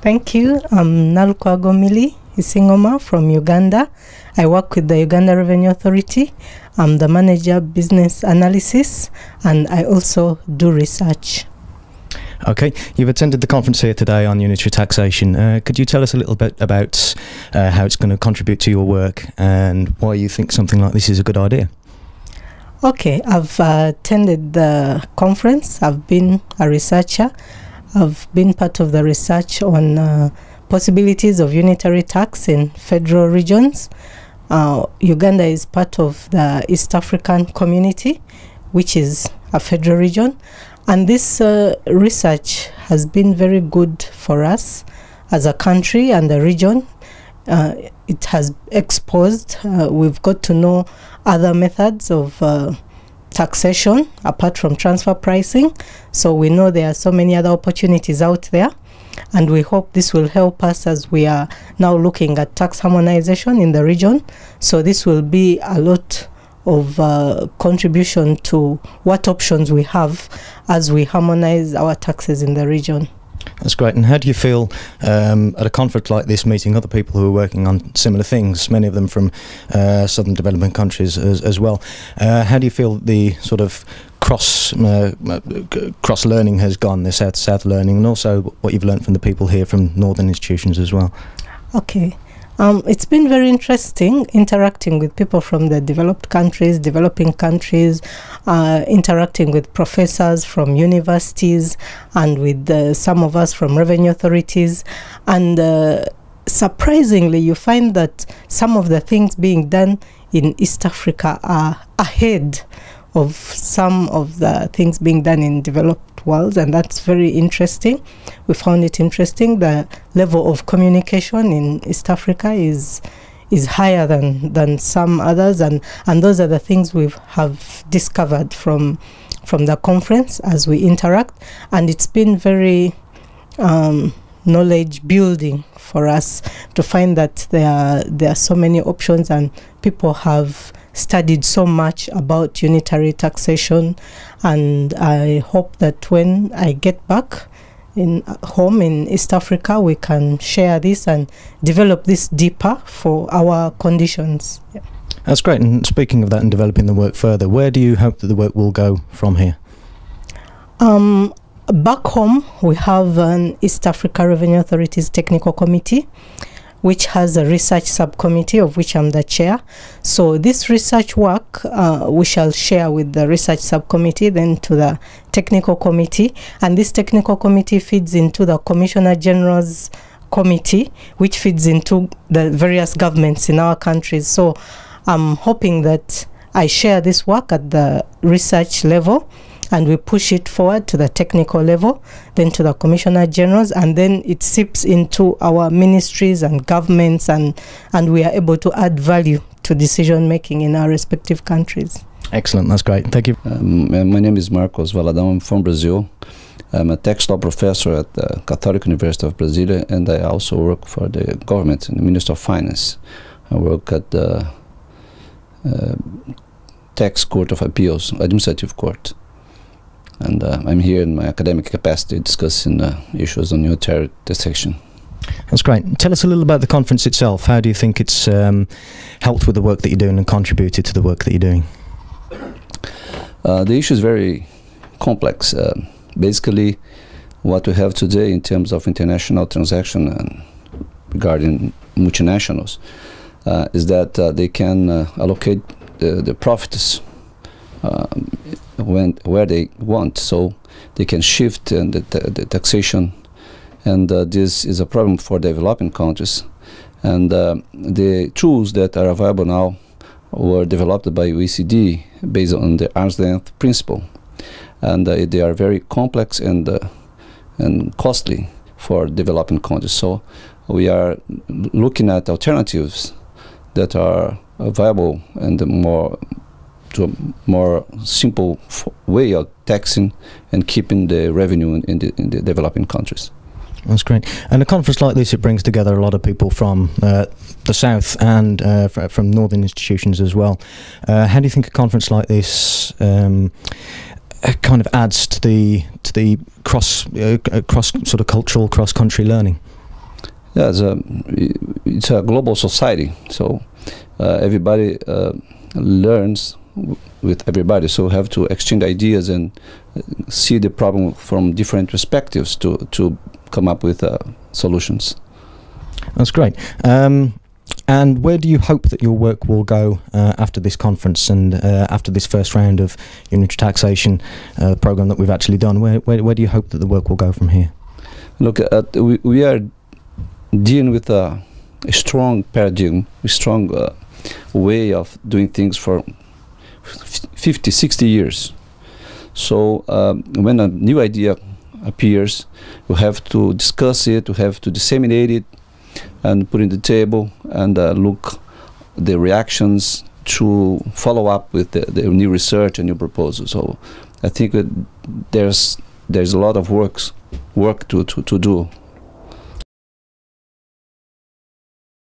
Thank you. I'm Nalukwa Gomili Isingoma from Uganda. I work with the Uganda Revenue Authority. I'm the manager business analysis and I also do research. Okay, you've attended the conference here today on unitary taxation. Uh, could you tell us a little bit about uh, how it's going to contribute to your work and why you think something like this is a good idea? Okay, I've uh, attended the conference. I've been a researcher. I've been part of the research on uh, possibilities of unitary tax in federal regions. Uh, Uganda is part of the East African community, which is a federal region. And this uh, research has been very good for us as a country and a region. Uh, it has exposed, uh, we've got to know other methods of uh, taxation apart from transfer pricing. So we know there are so many other opportunities out there. And we hope this will help us as we are now looking at tax harmonization in the region. So this will be a lot of uh, contribution to what options we have as we harmonize our taxes in the region. That's great. And how do you feel um, at a conference like this, meeting other people who are working on similar things, many of them from uh, southern development countries as, as well? Uh, how do you feel the sort of cross uh, uh cross learning has gone, the south south learning, and also what you've learned from the people here from northern institutions as well? Okay. Um, it's been very interesting interacting with people from the developed countries, developing countries, uh, interacting with professors from universities, and with uh, some of us from revenue authorities. And uh, surprisingly, you find that some of the things being done in East Africa are ahead of some of the things being done in developed worlds, and that's very interesting. We found it interesting. The level of communication in East Africa is is higher than than some others, and and those are the things we have discovered from from the conference as we interact, and it's been very. Um, knowledge building for us to find that there are, there are so many options and people have studied so much about unitary taxation, and I hope that when I get back in uh, home in East Africa, we can share this and develop this deeper for our conditions. Yeah. That's great. And speaking of that and developing the work further, where do you hope that the work will go from here? Um, back home, we have an East Africa Revenue Authorities Technical Committee, which has a research subcommittee of which I'm the chair. So this research work uh, we shall share with the research subcommittee, then to the technical committee, and this technical committee feeds into the Commissioner General's committee, which feeds into the various governments in our countries. So I'm hoping that I share this work at the research level and we push it forward to the technical level, then to the commissioner generals, and then it seeps into our ministries and governments, and, and we are able to add value to decision making in our respective countries. Excellent, that's great. Thank you. Um, uh, my name is Marcos Valadão, I'm from Brazil. I'm a tax law professor at the uh, Catholic University of Brazil, and I also work for the government the Minister of Finance. I work at the uh, Tax Court of Appeals, Administrative Court and uh, I'm here in my academic capacity discussing uh, issues on unitary dissection. That's great. Tell us a little about the conference itself. How do you think it's um, helped with the work that you're doing and contributed to the work that you're doing? Uh, the issue is very complex. Uh, basically, what we have today in terms of international transaction and regarding multinationals uh, is that uh, they can allocate the, the profits when where they want, so they can shift and the, the, the taxation, and uh, this is a problem for developing countries. And uh, the tools that are available now were developed by OECD based on the arm's length principle, and uh, they are very complex and uh, and costly for developing countries. So we are looking at alternatives that are viable and more to a more simple way of taxing and keeping the revenue in, in, the, in the developing countries. That's great. And a conference like this, it brings together a lot of people from uh, the south and uh, fr from northern institutions as well. Uh, how do you think a conference like this um, uh, kind of adds to the to the cross uh, uh, cross sort of cultural cross country learning? Yeah, it's a, it's a global society, so everybody learns with everybody. So we have to exchange ideas and see the problem from different perspectives to, to come up with uh, solutions. That's great. Um, and where do you hope that your work will go uh, after this conference and uh, after this first round of unitary taxation uh, program that we've actually done? Where, where, where, do you hope that the work will go from here? Look, uh, we, we are dealing with a, a strong paradigm, a strong uh, way of doing things for 50, 60 years. So um, when a new idea appears, you have to discuss it, you have to disseminate it, and put in the table and uh, look the reactions to follow up with the, the, new research and new proposals. So I think there's there's a lot of works work to, to, to do